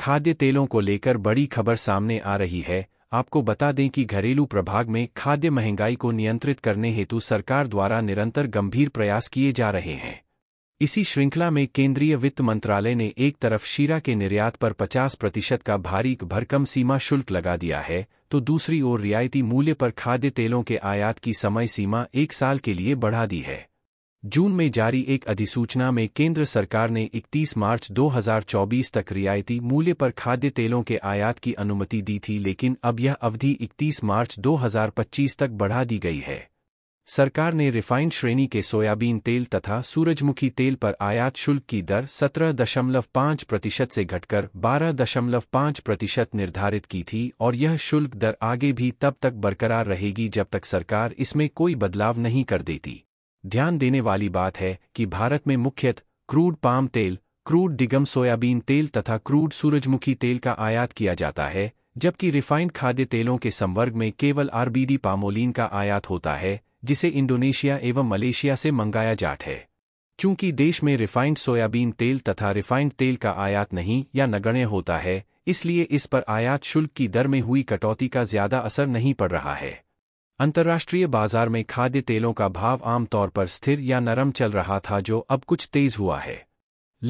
खाद्य तेलों को लेकर बड़ी खबर सामने आ रही है आपको बता दें कि घरेलू प्रभाग में खाद्य महंगाई को नियंत्रित करने हेतु सरकार द्वारा निरंतर गंभीर प्रयास किए जा रहे हैं इसी श्रृंखला में केंद्रीय वित्त मंत्रालय ने एक तरफ शीरा के निर्यात पर 50 प्रतिशत का भारी भरकम सीमा शुल्क लगा दिया है तो दूसरी ओर रियायती मूल्य पर खाद्य तेलों के आयात की समय सीमा एक साल के लिए बढ़ा दी है जून में जारी एक अधिसूचना में केंद्र सरकार ने 31 मार्च 2024 तक रियायती मूल्य पर खाद्य तेलों के आयात की अनुमति दी थी लेकिन अब यह अवधि 31 मार्च 2025 तक बढ़ा दी गई है सरकार ने रिफाइंड श्रेणी के सोयाबीन तेल तथा सूरजमुखी तेल पर आयात शुल्क की दर 17.5 प्रतिशत से घटकर 12.5 प्रतिशत निर्धारित की थी और यह शुल्क दर आगे भी तब तक बरकरार रहेगी जब तक सरकार इसमें कोई बदलाव नहीं कर देती ध्यान देने वाली बात है कि भारत में मुख्यत क्रूड पाम तेल क्रूड डिगम सोयाबीन तेल तथा क्रूड सूरजमुखी तेल का आयात किया जाता है जबकि रिफाइंड खाद्य तेलों के संवर्ग में केवल आरबीडी पामोलिन का आयात होता है जिसे इंडोनेशिया एवं मलेशिया से मंगाया जाट है चूंकि देश में रिफाइंड सोयाबीन तेल तथा रिफाइंड तेल का आयात नहीं या नगण्य होता है इसलिए इस पर आयात शुल्क की दर में हुई कटौती का ज्यादा असर नहीं पड़ रहा है अंतर्राष्ट्रीय बाजार में खाद्य तेलों का भाव आमतौर पर स्थिर या नरम चल रहा था जो अब कुछ तेज हुआ है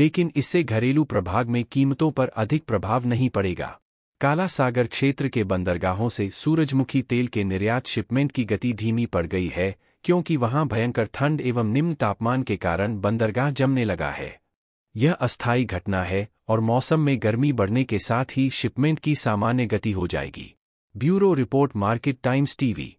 लेकिन इससे घरेलू प्रभाग में कीमतों पर अधिक प्रभाव नहीं पड़ेगा काला सागर क्षेत्र के बंदरगाहों से सूरजमुखी तेल के निर्यात शिपमेंट की गति धीमी पड़ गई है क्योंकि वहां भयंकर ठंड एवं निम्न तापमान के कारण बंदरगाह जमने लगा है यह अस्थायी घटना है और मौसम में गर्मी बढ़ने के साथ ही शिपमेंट की सामान्य गति हो जाएगी bureau report Market Times TV